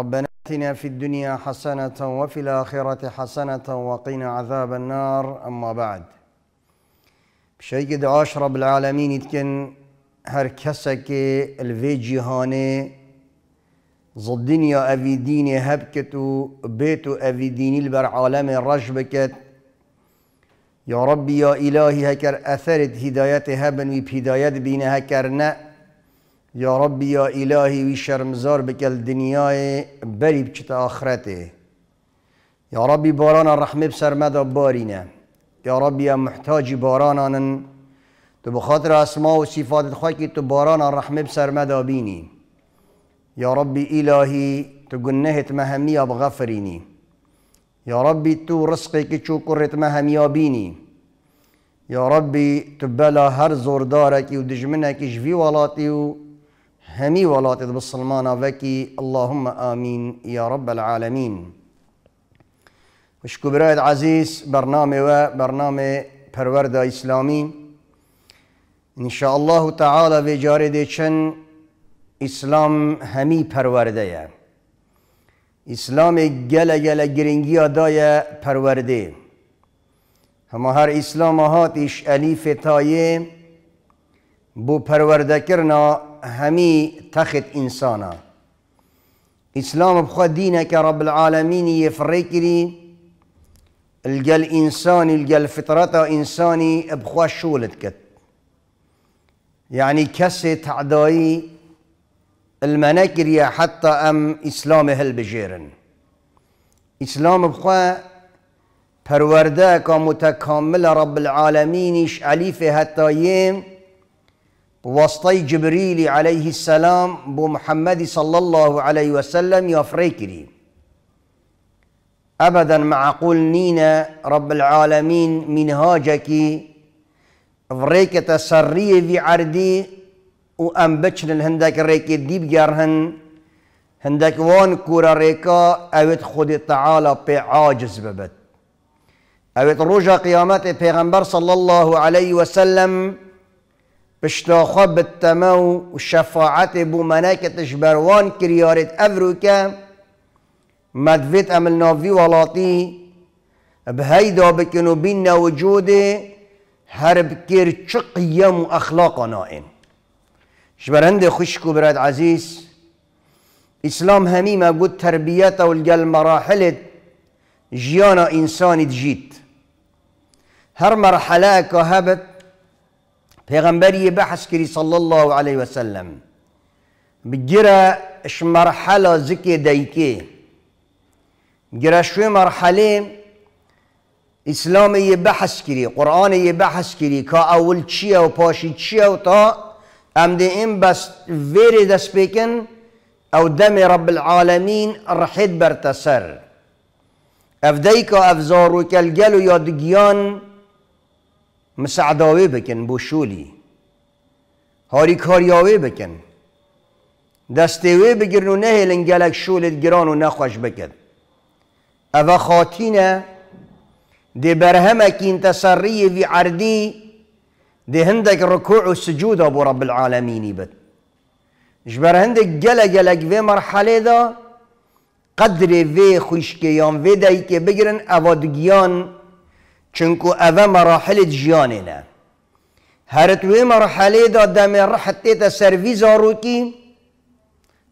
ربنا اتنا في الدنيا حسنة وفي الآخرة حسنة وقنا عذاب النار أما بعد بشيك قد رب العالمين يتكن هر کسک الوی جهانه ضد دنيا اوی ديني هبكتو بيتو بیت ديني البر عالم رج يا ربي يا إلهي هكر اثرت هدایت هبن و بين هكر نأ يا ربي يا إلهي وشرمزار بك بکل بري بری بچت آخرته يا ربی باران الرحمة بسر مدى بارینه يا ربی يا محتاج باران تو بخاطر أسماء و صفات تو باران الرحمة بسر مدى بيني يا ربی إلهي تو گنهت مهمی بغفريني يا ربي تو رزقك شو كرت مهم بيني يا ربي تبلا هر زور دارك ودجمنك جفي ولاتي همی ولاتت بسلمانا وكي اللهم آمين يا رب العالمين وش کبرایت عزیز برنامه و برنامه پرورده اسلامی ان شاء الله تعالی و جاره دی چن اسلام همی پرورده یه اسلام گل گل گرنگی آدای پرورده همه هر اسلام هاتش الیف تایی بو پرورده کرنا همي تخت انسانا اسلام بخواد دينك رب العالمين يفريكري الجل إنسان الجل فطرة انساني بخوا شولت كت يعني كسي تعدائي المناكرية حتى ام اسلام هل بجيرن اسلام بخوا پرورده كمتكامل رب العالمين اش اليف حتى يم بواسطي جبريل عليه السلام بمحمد صلى الله عليه وسلم يا فريكري أبدا معقول نينا رب العالمين هاجك فريكة سرية في عردي وأن بچن الهندك ريك ديب جارهن هندك وان كورا ريكا أوت خود تعالى بي عاجز ببت أوت رجا قيامات پیغمبر صلى الله عليه وسلم باش بتمه و شفاعت بو مناكة تشبروان کریارت أفروكا که مدویت امل ناوی بهيدا بكنو بکن و بین كير هر بکر چه قیم و اخلاق نائن براد عزيز اسلام همیم قد تربیت والجل مراحلة جيانا جیانا انسانی هر مرحله كهبت في غنبري بحث كري صلى الله عليه وسلم بجرى اش مرحله زكي دايكي جرى شو مرحله اسلام يبحث كري قرآن يبحث كري كا اول چيا و پاشي چيا و تا ام دي ام بس ویر دس بيكن او دم رب العالمين رحيد برتسر تسر افدی که افزار و مسعداوی بکن بو شولی هاری کاریاوی بکن دستوی بگیرن و نه گلک شولت گران و نخوش بکن او خاتینه دی برهمک انتصاری وی عردی دی هندک رکوع و سجود ابو رب العالمینی بد جبر هندک گله گلک وی مرحله دا قدر وی خوشکیان وی دایی که بگیرن اوادگیان چونکو اوه مراحل جیانه نه هر توی مرحله دا دمی رحتی تا سروی رو کی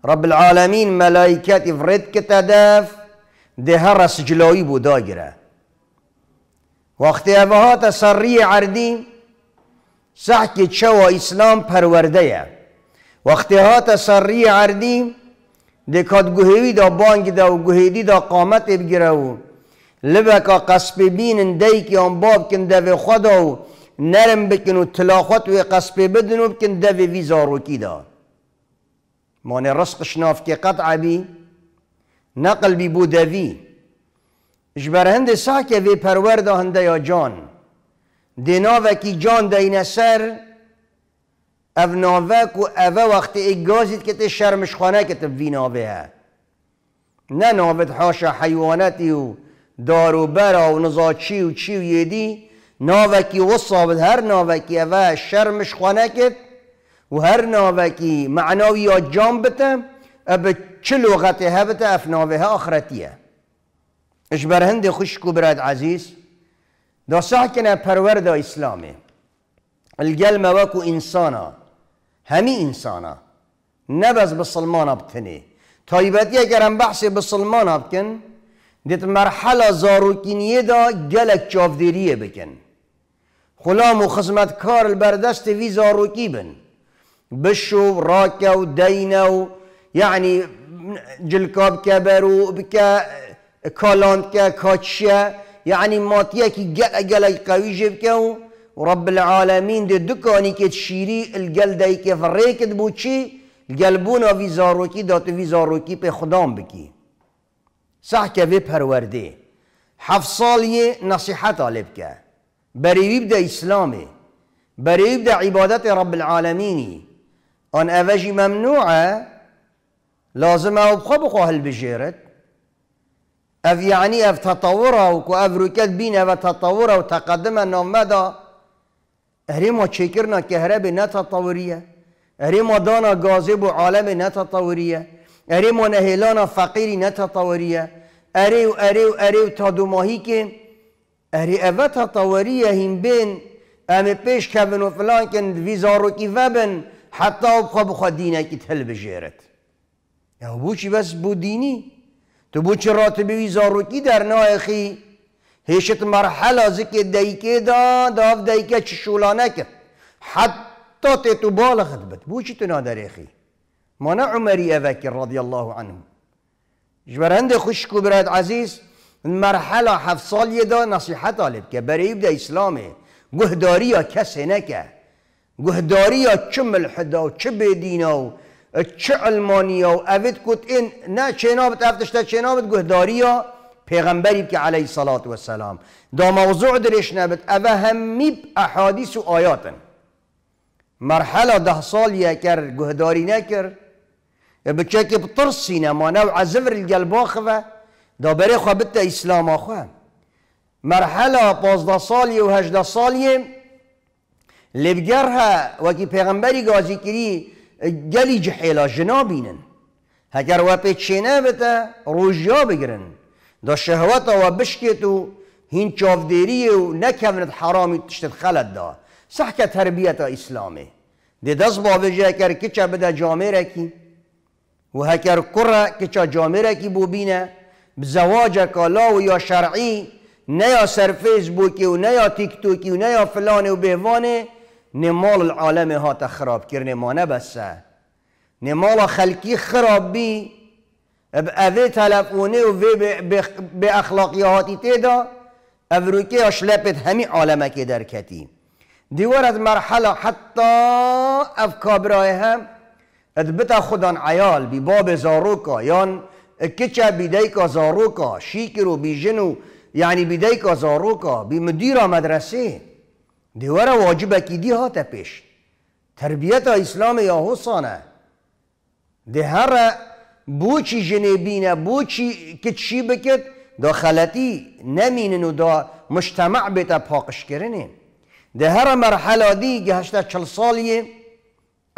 رب العالمین ملائکت افرد کتا دف ده هر سجلایی بودا گره وقتی اوه ها تسری عردی صح که و اسلام پرورده یه وقتی ها تسری عردی ده کاد گوهوی دا بانگ دا و گوهیدی دا قامت بگیره و لبکا قصب بینن دیکی آن باب کن دو خدا و نرم بکن و تلاخت و قصب بدن و بکن دو وی دا مان رزق شناف که قطع بی نقل بی بودوی اجبر هند ساکه وی پرورد هنده یا جان کی جان دین سر او ناوک و او وقت اگازید که تی شرمش خانه که تی وی ناوه نه ناوه حاشا حیوانتی و دار و نزاچی و چی و یدی و ناوەکی هر ناوکی اوه شرمش شەرمش کت و هر ناوکی معناوی یا جام بتە چه چه چ لغەتێ هەبتە ها آخرتیه اش بر هند خوشک براد عزیز دا ساکن پەروەردا ئیسلامێ الگەلمە وەکو ئینسانە همی همی نبز نبز بسلمان بتنێ تایبتی اگر هم بحث بسلمان دیت مرحله زاروکینیه دا گلک چافدریه بکن خلام و خدمتکار البردست وی زاروکی بن بشو راكو دينو يعني جلكاب كبرو بكا كالانكا كاتشا يعني ماتيا كي جا جلا قوي جبكو ورب العالمين دي دكاني كتشيري الجل داي كفريك دبوشي الجلبونا في زاروكي دات في زاروكي بخدام بكي صح كفي پروردي حفصالي نصيحت عليك بريب بدا اسلامي بريب بدا عبادت رب العالمين ان اوجي ممنوعة لازم او بخو بخو اف يعني اف تطورا وكو اف ركت بينا و تطورا و تقدم انو مدا اهريما شكرنا نتطورية اهريما دانا غازب و نتطورية اره منهلانا فقیری نه تطوریه اره و اره و اره و تا دو ماهی که اره اوه تطوریه هیم بین ام پیش کبن و فلان کن ویزارو کی وبن حتی او بخوا بخوا دینه کی تل بجیرت یا بوچی بس بو دینی تو بوچی راتبه ویزارو کی در نایخی هشت مرحله زکی دیکه دا داف دیکه چشولانه کرد حتی تو بالغت بد بوچی تو نادریخی مانا عمري أفكر رضي الله عنه جبر هند خشكو براد عزيز مرحلة حفظ سال يدا نصيحة طالب که برای يبدا إسلامه گهداری یا کسی نکه گهداری یا چه ملحده و چه بدینه و چه علمانی و اوید کت این نه افتشتا چنابت گهداری یا پیغمبری که علیه صلاة و سلام دا موضوع درش نبت او همی احادیث و آیاتن مرحله ده سال یکر گهداری نکر بچه بطر سینما نو عزور القلب خواه دا بره خواه بتا اسلام آخوه مرحله پازده سالی و هجده سالی لبگر وکی پیغمبری گازی کری گلی جحیلا جنابینن هکر وپی و بتا روژیا بگرن دا شهوتا و بشکتو هین چافدیری و نکوند حرامی تشتد خلد دا صح که تربیت اسلامه ده دست با بجه کر کچه بده جامعه رکی و که کره کچا جامره ببینه زواج کالا و یا شرعی نه یا سر بوکی و نه یا تیک توکی و نه یا فلان و بهوانه نمال العالم ها خراب کرنه ما بسه نمال خلقی خراب بی اوه تلفونه و به اخلاقیاتی تیدا افروکی اشلپت همی عالمه که درکتی دیوار از مرحله حتی افکابرای هم ادبتا خودان عیال بی باب زاروکا یان کچه بی دیکا زاروکا شیکر و بی جنو یعنی بی دیکا زاروکا بی مدیر مدرسه دیوار واجب دی ها تا پیش تربیت اسلام یا حسانه دی هر بوچی جنبینه بوچی کچی بکت دا خلطی نمینن و دا مجتمع بیتا پاکش کرنه ده هر مرحله دی گهشتا چل سالیه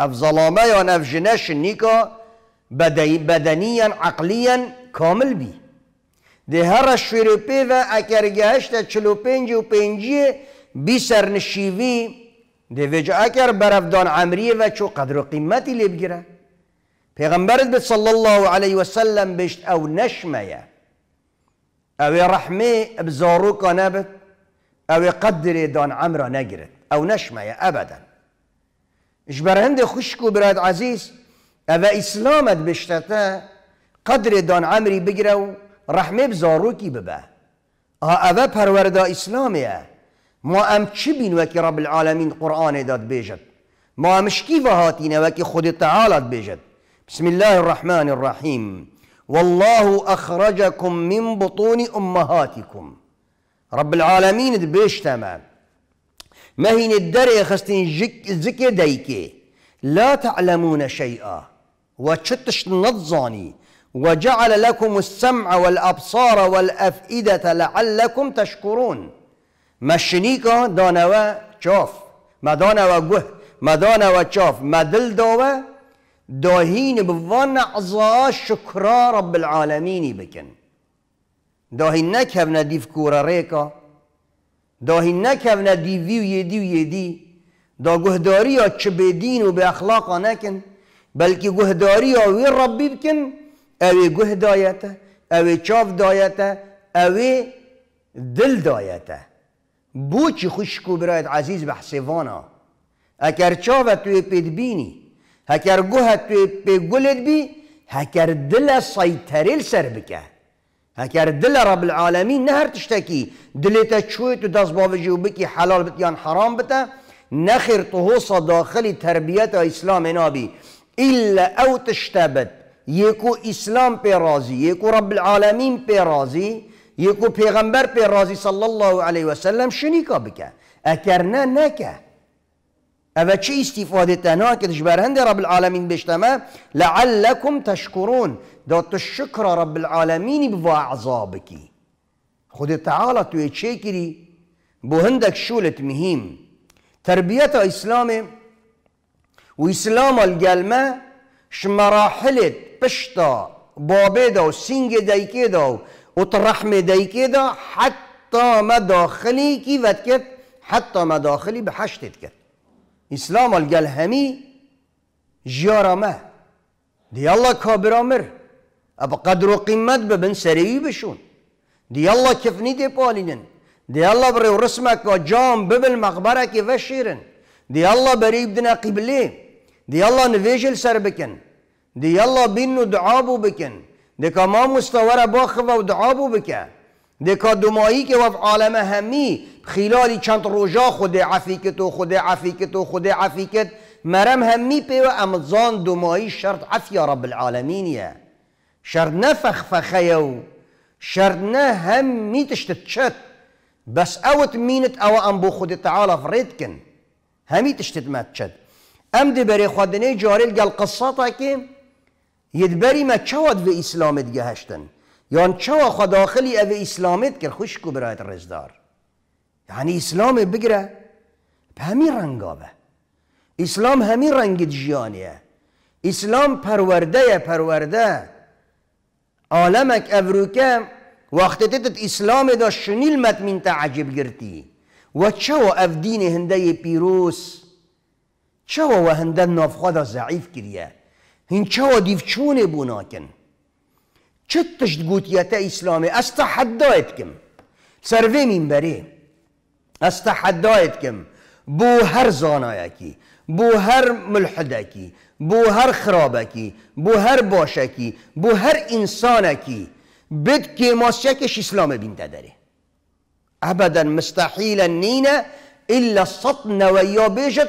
افظلامه یا افجنه نیکا بدنیا عقلیا کامل بی ده هر شوری و اگر گهشت چلو پنج و پنجی بی سرنشیوی ده وجه اگر برفدان عمریه و چو قدر و قیمتی لی بگیره پیغمبرت بد صلی الله علیه و سلم بشت او نشمه او رحمه ابزارو نبت او قدر دان عمره نگیرد او نشمه ابدا اش خوشکو و براد عزیز اوه اسلامت بشتته قدر دان عمری بگیره و رحمه بزاروکی ببه اوه پرورده اسلامیه ما ام چی بین وکی رب العالمین قرآن داد بیجد ما امش کی وکی خود تعالت بیجد بسم الله الرحمن الرحیم والله اخرجکم من بطون امهاتکم رب العالمین دبیش هي الدري خستين زكي ديكي لا تعلمون شيئا وشتش نظاني وجعل لكم السمع والأبصار والأفئدة لعلكم تشكرون ما الشنيكا دانوا شاف ما دانوا جه ما دانوا شاف ما دل دوا داهين بظن عزا شكرا رب العالمين بكن داهين نكهب نديف كورا ريكا داهی نکونه دیوی و یدی و یدی دا گهداری ها چه به دین و به اخلاق ها نکن بلکه گهداری ها وی ربی بکن اوی گه دایته اوی چاف دایته اوی دل دایته بو چی خوشکو برایت عزیز حسیوانا اگر چاوه توی پید بینی هکر گوه توی پی گلت بی هکر دل سیتریل سر بکه هكار دل رب العالمين نهر تشتكي دلتا تشويت وداس بابجي وبكي حلال بتيان حرام بتا نخر طهوصة داخل تربية إسلام نابي إلا أو تشتبت يكو إسلام بيرازي يكو رب العالمين بيرازي يكو پیغمبر بيرازي صلى الله عليه وسلم شنيكا بك أكرنا نكا أبا چه استفادة تناكدش برهند رب العالمين بشتما لعلكم تشكرون دوت الشكر رب العالمين بوا عذابك کی خود تعالی توی بو هندك شولت مهم تربیت اسلام و اسلام الگلمه ش پشتا بابه دا و سینگ دایکه دا و ترحم دایکه دا حتی مداخلی کی ود کرد حتی مداخلی اسلام الجلهمي جارما ما الله کابرا ابا قدر وقيمت ببن سري بشون دي الله كفني دي بالينن دي الله بري ورسمك وجام ببل مقبرة كيفشيرن دي الله بري بدنا قبلي دي الله نفيجل سر بكن دي الله بينو دعابو بكن دي كما مستورة باخفة ودعابو بكا دکا دمایی که وف عالم همي خلالی چند روژا خود عفيكتو خود عفيكتو خود عفيكت مرم همي بيو امزان دمائي شرط عفيا رب العالمين يا نفخ فەخفەخەیە شر نه هم میتشتت چت بس اوت مینت خود ئەوە ئەم بۆ خودی چد فڕێتکن بری تشتتمات چەت ئەم گل خواردنەی که ید بری ما چواد و اسلامت گهشتن یان چوا خداخلی داخلی اسلامت اسلامت خوشک و برایت رزدار یعنی اسلام بگره همی رنگا ڕەنگا اسلام همی رنگی ڕەنگت اسلام پرورده پرورده پرورده عالمک ابروکه وقتی تت اسلام دا شنیل مت من تعجب گرتی و چه و اف دین هنده پیروس چه و هنده نافخه دا ضعیف کریه هین چه و بونا بوناکن چه تشت گوتیت اسلامه از حدایت کم سروی من بره از کم بو هر زانایکی بو هر ملحدکی بو هر خرابکی بو هر باشکی بو هر انسانکی بد که ماسیکش اسلام بینده داره ابدا مستحیل نینه الا صد نویا یا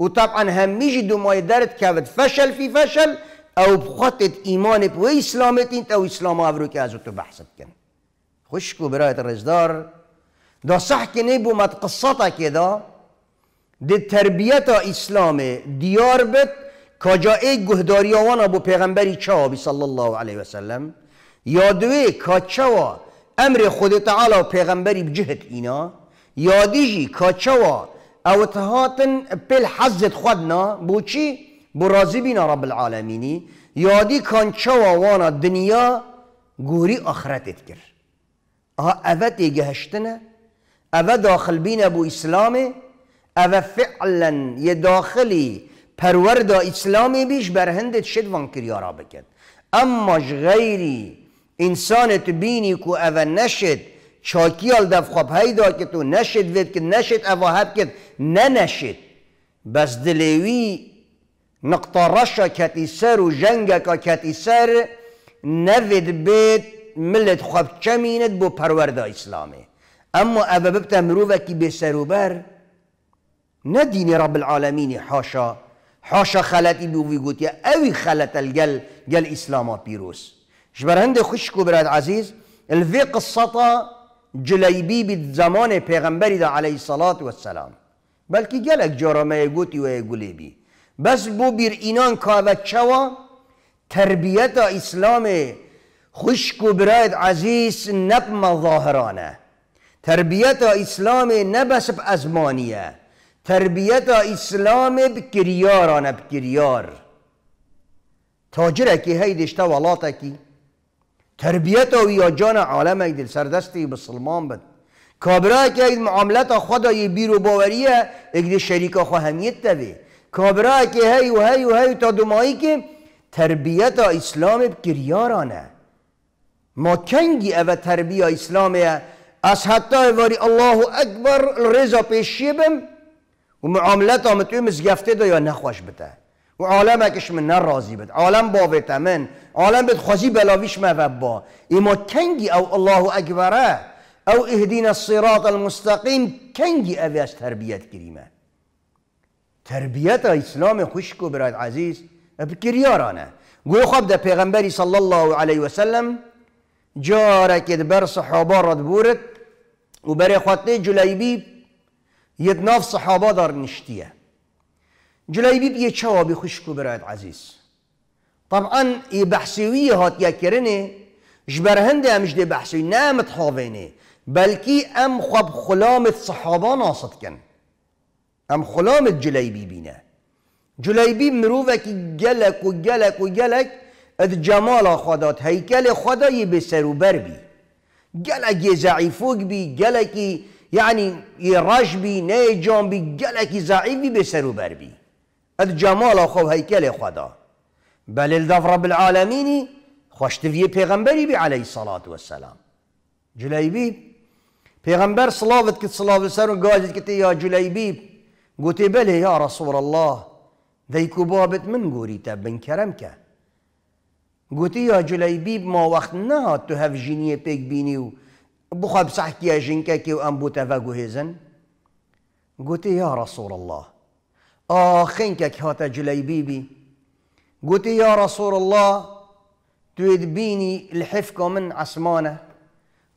و طبعا همیشه دومای درد که فشل فی فشل او بخطت ایمان و اسلامت انت او اسلام افرو که از تو بحثت کن خوشکو برایت رزدار دا صح که نیبو مد قصتا که دا دی تربیت اسلام دیار بد کجا ای کجای آوانا بو پیغمبری بی صلی الله علیه و سلم یادوی کاچوا امر خود تعالی و پیغمبری بجهت اینا یادیجی کاچوا او تهاتن پل حزت خودنا بو چی بو راضی بینا رب العالمینی یادی چوا وانا دنیا گوری آخرتت کر اوت اوه تیگهشتنه اوه داخل بینه بو اسلامه اوه فعلا یه داخلی پروردا اسلامی بیش بر هندت شد وان کریارا بکد اما غیری انسان تو بینی کو او نشد چاکیال دف خواب هیدا که تو نشد وید که نشد اوه هب کد نه نشد بس دلیوی نقطا رشا کتی سر و جنگ کتی سر نوید بید ملت خواب چمیند بو پروردا اسلامی اما اوه ببتا مروفه که به بر نه دین رب العالمین حاشا حاشا خلطی بوی گوت یا اوی خلط الگل گل اسلاما پیروس جبرهند هند خشکو براد عزیز الوی قصتا جلیبی بی زمان پیغمبری دا علیه الصلاة والسلام بلکی گلک جارمه گوتی و بی بس بو بیر اینان کابت چوا تربیت اسلام خشک و براد عزیز نب مظاهرانه تربیت اسلام نبس بازمانیه تربیت اسلام بکریاران بکریار تاجر که های دشتا ولاتا کی تربیت یا جان عالم دل سردستی بسلمان بد کابرا که اید معاملت خدا یه بیرو باوریه اید شریک خو همیت کابراه کابرا که هی و هی و هی تا که تربیت اسلام بکریارانه ما کنگی او تربیت اسلامه از حتی واری الله اکبر رضا پیش شیبم و معاملت هم توی مزگفته دا یا نخوش بده و عالم اکش من نرازی بده، عالم با تمن عالم بد خوزی بلاویش مفب با ایما کنگی او الله اکبره او اهدین الصراط المستقیم کنگی اوی از تربیت کریمه تربیت اسلام خوش کو براد عزیز بکریارانه گو خواب ده پیغمبری صلی الله علیه و سلم جارکت بر صحابه رد بورد و بر خطه جلیبی یک ناف صحابه دار نشتیه جلوی بیب یه چوابی خوشکو براید عزیز طبعا ای وی هات یا کرنه جبرهنده همش دی بحثیوی نه متحاوینه بلکی ام خب خلامت صحابه ناصد ام خلامت جلوی بیبینه جلوی بیب مروفه که گلک و گلک و گلک از جمال خودات هیکل خدایی به سر و بر بی گلکی ضعیفوگ بی گلکی يعني يراجبي رش بی نه جان بی گلکی ضعیفی به اد جمال خوب هيكل خدا بل الدف رب العالمين خوشتوی فيه بی بي عليه الصلاة والسلام جليبي پیغمبر صلاوت كت صلاة سرو و كت يا جليبي جلیبی بله رسول الله دیکو بابت من گوری تب بن كرمك که يا جليبي ما وقت نهات تو هفجینی بيك بيني و كي بصحتي يا جنكاكي وأنبو تفاقو هيزن قلت يا رسول الله آخينكك آه، هاتا جليبيبي قلت يا رسول الله تويد بيني الحفكة من عسمانة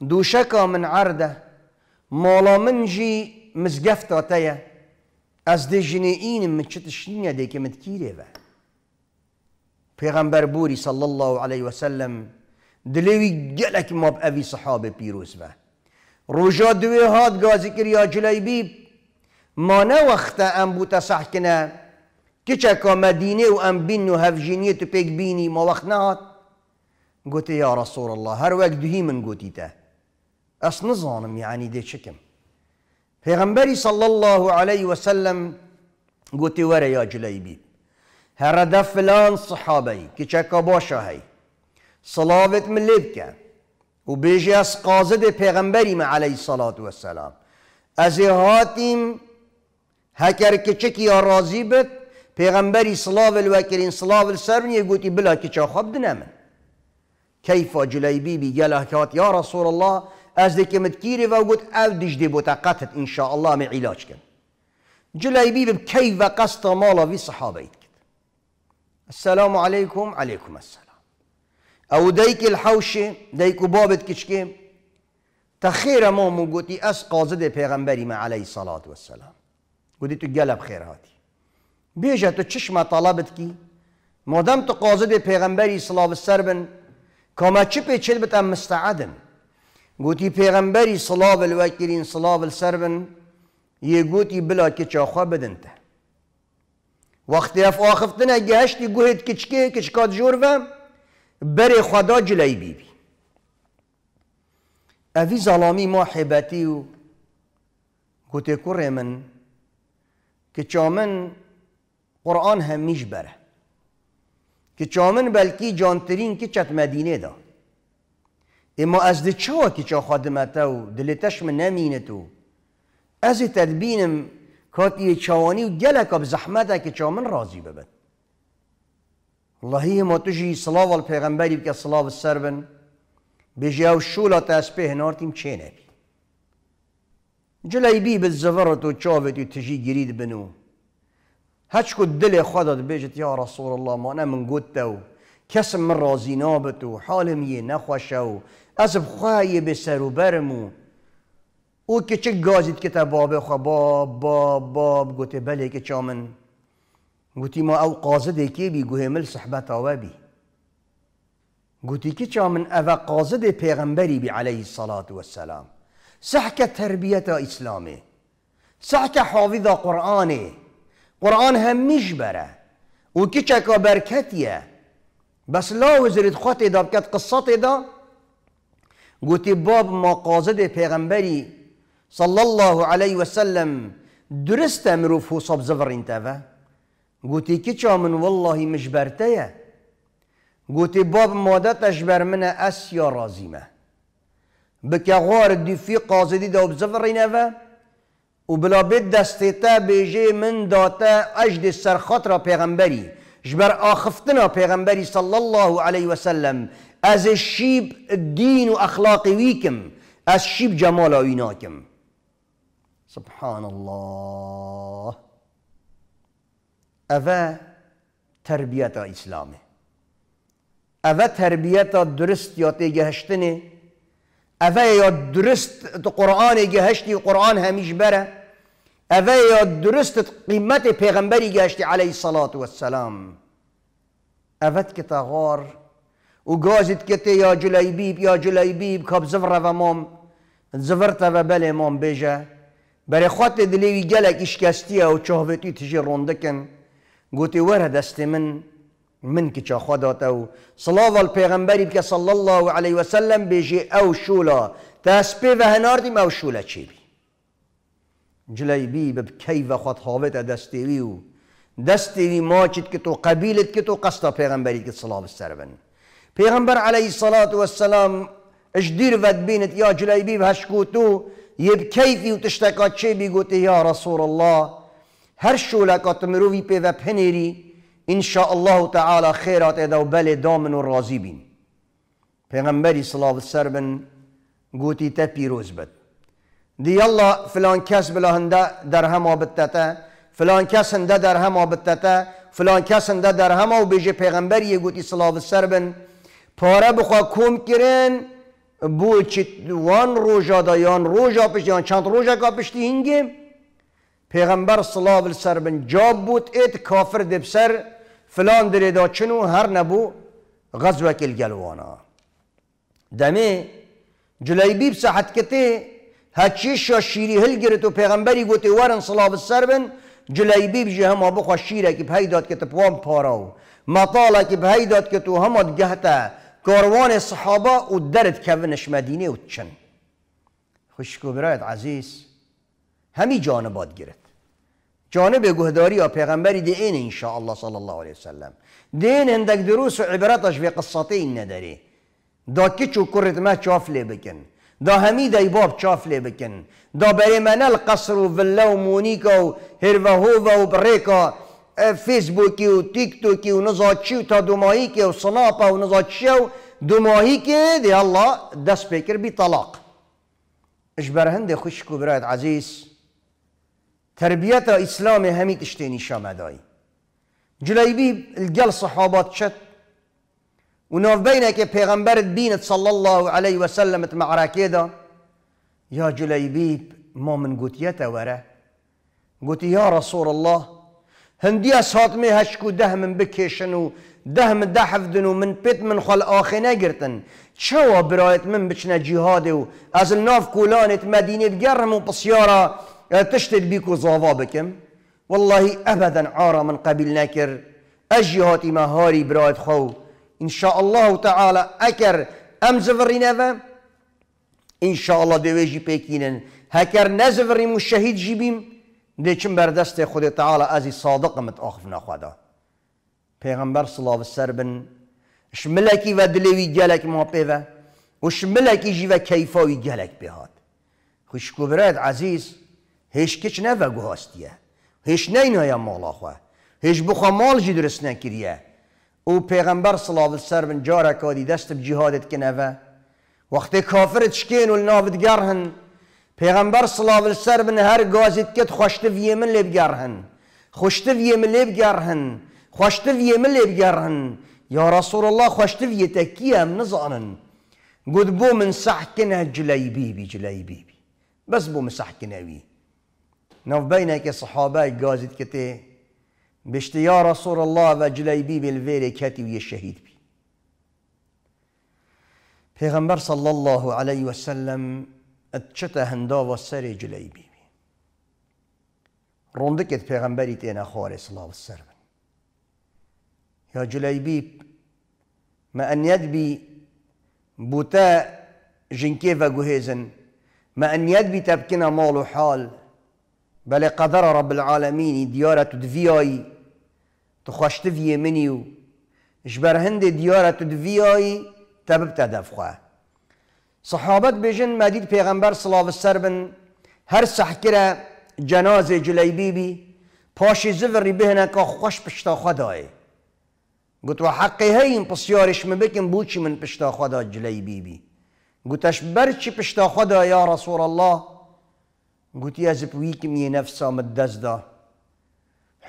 دوشكا من عردة مولا منجي تايا از أزدي جنئين من شتشنيا ديك متكيري بقى پیغمبر صلى الله عليه وسلم دلوي جلك ما اوی صحابه پیروز به روژا دوی هاد گازی کر یا جلیبی ما نه وقتا ام بوتا صح کنه کچکا مدینه و ام بین و هفجینیه تو پیک بینی ما وقت نهات قلت يا رسول الله هر وقت دهي من قوتيته أس نظانم يعني دي شكم پیغمبری صلى الله عليه وسلم قلت ورا يا جليبي هر ده فلان صحابي كي چكا باشا هي صلاوت ملیب کن و بیجی از قازد پیغمبریم علیه صلاة و سلام از هاتیم هکر کچکی یا بد پیغمبری صلاو الوکرین صلاو السرون یه گوتی بلا کچا خب خواب دنمن کیفا جلیبی بی گل یا رسول الله از دکی متکیری و گوت او دجدی بوتا قطت انشاءالله می علاج کن جلیبی بی کیف قصد مالا وی صحابه اید السلام علیکم علیکم السلام او ديك الحوشه ديكو بابت كشكي تخیر ما موجودي اس قاصد پیغمبری ما عليه و والسلام قلت تو گلب خير هاتي بيجا تو چشم طلبت کی مادام تو قاصد پیغمبري صلاه والسر بن كما چي پيچل بتم مستعدم قوتي پیغمبري صلاه الوكرين صلاه والسر بن گوتی بلا كچا خو بدنته وقتی اف آخفتنه اگه هشتی گوهید کچکی کچکات جور بر خدا جلی بیبی اوی ظلامی ما حبتی و گوته کره من که چامن قرآن همیش بره که چامن بلکی جانترین که چت مدینه دا اما از دی چوا که چا خادمتا و دلتش من نمینه تو از تدبینم کاتی چوانی و گلک زحمت زحمتا که چامن راضی ببد اللهی ما توجی پیغمبری پیغمبری که صلاو السر بن بجی او شولا تسبیح نارتیم چه نبی جلی بی بالزفرت و چاوت و تجی گرید بنو هچ کو دل خودت بیجت یا رسول الله ما نه من من رازی نابت و حالم یه نخوشه و از بخواهی به سر و برمو او که چه گازید که باب خواه باب باب باب گوته بله که چامن گوتی ما او قازده کی بی گوه مل صحبت آوه بی گوتی که چا من او قازد پیغمبری بی علیه الصلاة والسلام سحک تربیت اسلامی، سحک حافظ قرآنی قرآن هم بره و که چکا برکتیه بس لا وزرد خود دا قصت دا گوتی باب ما دی پیغمبری صلی الله علیه وسلم درست مروف حساب زفر انتوه گوتی کی من والله مجبرته گوتی باب ماده تجبر من اس یا رازیمه بکه غار دیفی قازدی دا بزفر و بلا بید دستی تا بیجه من داتا اجد سرخات را پیغمبری جبر آخفتنا پیغمبری صلی الله علیه وسلم از شیب دین و اخلاق ویکم از شیب جمال آیناکم سبحان الله اوه تربیت اسلامه اوه تربیت درست یا تگهشتنه اوه یا درست قرآن گهشتی قرآن همیش بره اوه یا درست قیمت پیغمبری گهشتی علیه الصلاة و السلام اوه که غار و گازت کته یا بیب یا بیب کب زفر و مام زفرت و بل مام بیجه برای خاطر دلیوی گلک اشکستیه و چهوتی تجی روندکن قوتي ورا دستي من من که چا خدا تو صلاة پیغمبری صلى الله عليه وسلم بيجي او شولا تاسبي و هناردیم او شولا چی بی بب کیف خود حاوت دستي و دستي ماچت که تو قبیلت که تو قصد پیغمبری که صلاة السربن بن عليه الصلاة والسلام اجدير فد بينت يا جلیبی و هشکوتو یب کیفی و تشتکات قوتي يا رسول الله هر شولک کات مروی پی و پنیری ان شاء الله تعالی خیرات ادا و بله دامن و راضی بین پیغمبری صلاة سر بن گوتی تا پیروز بد دی الله فلان کس بلا هنده در هم آبتتا فلان کس هنده در هم آبتتا فلان کس هنده در هم و بیجه پیغمبر یه گوتی صلاة سر بن پاره بخوا کم کرن بو چیت وان روژا دا یان روژا یان چند روژا کا پشتی پیغمبر صلی الله بن جاب بود ایت کافر دب سر فلان دریدا چنو هر نبو غزوه کل گلوانا دمی جلیبیب ساحت کته هچیش شیری هل گرت و پیغمبری گوتی ورن صلاح الله بن جلیبی هم بخوا شیره که بهی داد که تپوان پاراو مطالا که بهی داد که تو همه دگهتا کاروان صحابه و درد کونش مدینه و چن خوشکو برایت عزیز همی جانبات گرت جانب گهداری و پیغمبری دین الله صلی الله علیه وسلم دین اندک دروس و عبرتش به قصتی این نداری دا کچو کرد ما چاف بکن دا همی دای باب چاف بکن دا بری منال قصر و ولا و مونیکا و هروهووا و بریکا فیسبوکی و تیک توکی و نزاچی و تا دوماهی که و سناپا و نزاچی و دوماهی که دی الله دست پیکر بی طلاق اش برهند خوشکو برایت عزیز تربیت اسلام هميت اشتيني نیش آمدایی جلیبی الگل صحابات شد و بينك بینه که پیغمبرت بیند الله علیه و معركه معرکه دا یا جلیبی ما من گوتیت وره گوتی یا رسول الله هندی از هاتمه هشکو ده من بکشن و ده من ده حفدن و من پیت من خل آخه نگرتن شو برایت من بچنه جهاده و از الناف کولانت مدینه گرم و پسیاره تشتد بيكو زاوا بكم والله أبدا عارا من قبل ناكر نكر أجيهاتي مهاري براد خو إن شاء الله تعالى أكر أم زفرينا إن شاء الله دويجي بيكينن هكر نزفري مشهد جيبيم دي چم بردست خود تعالى أزي صادق مت اخفنا خدا پیغمبر صلى الله صلاة السربن شملكي و دلوي جلك ما بيوه وش ملكي جيوه كيفاوي جلك بهات خوش براد عزيز هیچ کچ نه و گوهاستیه هیچ نه اینا یا مالا خواه هیچ بخوا مال جی درست نکریه او پیغمبر صلاة سر بن جارا دست بجهادت کنه و وقتی کافرت شکین و لنافت گرهن پیغمبر صلاة سر بن هر گازت کت خوشتو یمن لیب گرهن خوشتو یمن لیب گرهن خوشتو یمن لیب گرهن یا رسول الله خوشتو هم نزانن گود بو من جلی بی بی بس بو سحکنه بیه بينك صحابي قازد كتي بشتي يا رسول الله و جليبي بالفيري كاتي ويا الشهيد بي پیغمبر صلى الله عليه وسلم اتشتا هندا و سري جليبي بي روندكت پیغمبري تينا خواري صلى الله عليه وسلم يا جليبيب ما أن يدبي بوتا جنكيفا جوهيزن ما أن يدبي تبكينا مال وحال بله قدر رب العالمين دیارت دویایی تو خوشتوی منیو جبر هند دیارت دویایی تبب تدف خواه صحابت بیجن مدید پیغمبر صلاة و سر بن هر سحکره جنازه جلیبی بی پاشی زفر بهنه که خوش پشتا خدای گوت و حقی هیم پسیارش مبکن من پشتا خدا جلیبی بی گوتش برچی پشتا خدا یا رسول الله قلت يا زبويكم يا نفسا مدزدا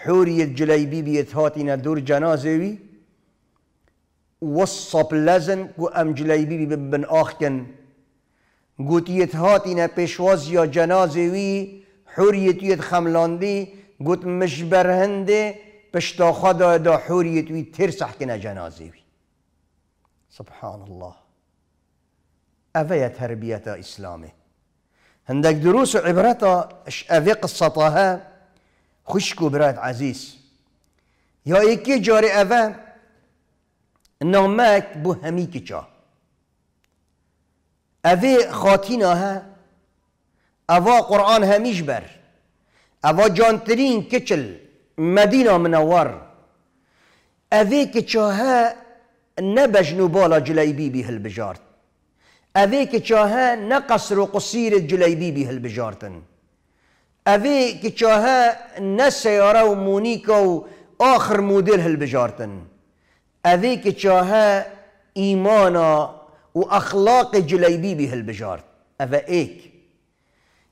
حوري الجليبي بيت هاتنا دور جنازوي وصب لزن كو ام جليبي ببن آخكن قلت يت هاتنا پشواز يا جنازوي حوريت يت خملاندي قلت مش برهنده پشتا خدا دا حوريت وي ترسح كنا جنازوي سبحان الله أفيا تربية إسلامه عندك دروس اش أذي قصتها خشكو براد عزيز يا إيكي جاري أفا إنه ماك بو هميكي جا أفي خاتينها أفا قرآن هميش بر أفا جانترين كتل مدينة منور أفي كتشاها نبالا جلايبي جليبي بهالبجارت أذيك که نقصر نه الجليبي به البجارتن أذي بی هل بجارتن وآخر آخر مودل هل بجارتن اوی إيمانا چاها ایمانا و اخلاق جلیبی بی هل بجارت اوه ایک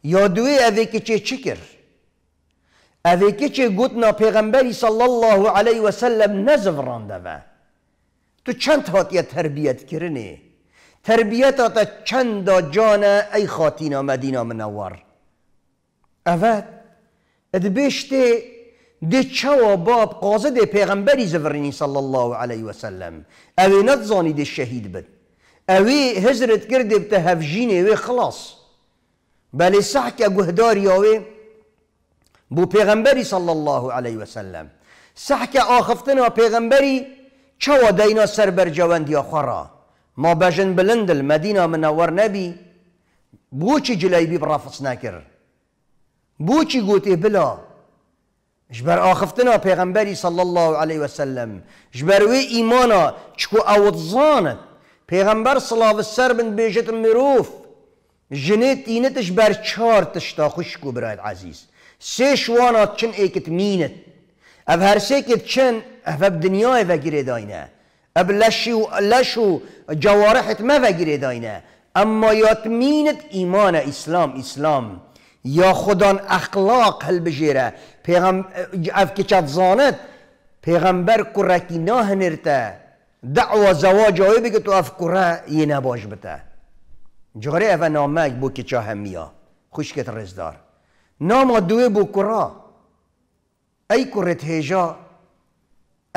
یا دوی اوی که الله عليه وسلم نزف نزفرانده و تو چند تربية تربیت تربیت تا چند جان ای خاتینا مدینا منور اول ادبشت ده چوا باب ده پیغمبری زورینی صلی الله علیه و سلم اوی نتزانی ده شهید بد اوی هزرت کرده بتا هفجین اوی خلاص بله سحک که گهداری اوی بو پیغمبری صلی الله علیه و سلم سحک که و پیغمبری چوا دینا سر بر جواندی آخرا ما بلند بلندل مەدینا نبي نەبی بۆچی جلەیبی بڕافس نەکرد بۆچی گوته بلا جبر ئاخفتنا پیغمبری صلی الله عليه وسلم جبر وێ ایمانا چکو اوضانه پیغمبر پێغەمبەر الله بن بێژت مروف جنیت اینتش بەر چار تشتا خوشک و برایت عزیز سێ شوانات چن ایکت مینت هر هەرسێکت چن افب دنیای بەگرێ داینە اب لشو لشو جوارحت مفگیره داینه اما یاتمینت ایمان اسلام اسلام یا خدان اخلاق هل بجیره پیغم اف کچت زانت پیغمبر کرکی هنرته دعو زواج های بگه تو اف کره یه نباش بته جاره اف نامک بو که چا همیا خوشکت رزدار ناما دوه بو کرا ای کرت هیجا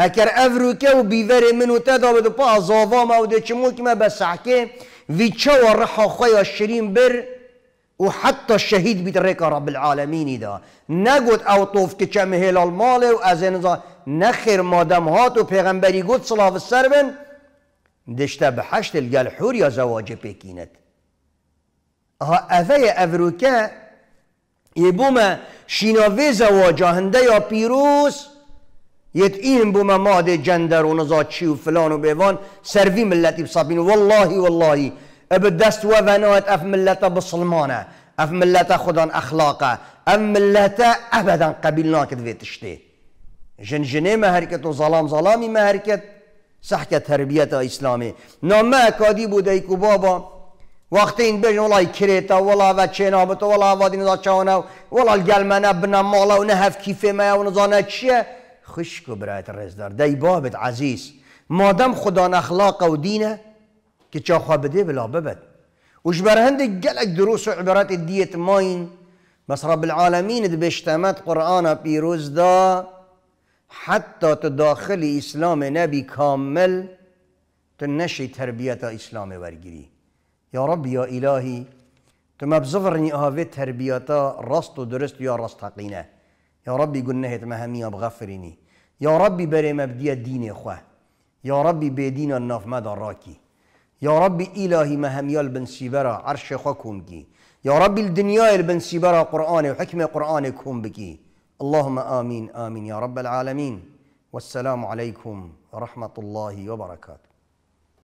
اگر افروکه و بیور منو دا بدو پا ما او ده چه که ما بسحکه ویچه و رحا خوی شریم بر و حتی شهید بیت رکا رب العالمینی دا نگود او طوف که چه مهل ماله و از انزا نخیر مادم هات و پیغمبری گود صلاف السر بن دشته به الگل حور یا زواج پیکینت ها افه افروکه یه بوم شیناوی زواجه هنده یا پیروس Iată imbu mama جندر gender و zaciu filan و bevan و والله والله wallahi wallahi دست و بنات اف ملت بسلمانه اف ملت خودان اخلاقه اف ملت ابدا قبیل ناکد ویتشته جن جنه مهرکت و ظلام ظلامی مهرکت سحک تربیت اسلامی نامه اکادی بوده که بابا وقتی این بجن ولای کریتا ولا و بتو ولا وادی نزا ولای ولا الگلمنه بنمالا و نهف کیفه میا و چیه خشک و برایت رزدار دی بابت عزیز مادم خدا اخلاق و دینه که چا خواه بده بلا ببد وش برهند گلک دروس و عبارات دیت ماین بس رب العالمین دی بشتمت قرآن پیروز دا حتی تو داخل اسلام نبی کامل تو نشی تربیت اسلام ورگیری یا رب یا الهی تو مبزفر آوه تربیتا راست و درست یا راست حقینه یا ربی گنهت مهمی بغفرینی یا ربی بره مبدی دین خواه يا ربی به دین ناف مدار راکی یا ربی الهی مهمیال بن سیبرا عرش خواه کنگی یا ربی الدنیا بن سیبرا قرآن وحكمة حکم قرآن کن بگی اللهم آمين آمين يا رب العالمين والسلام عليكم ورحمة الله وبركاته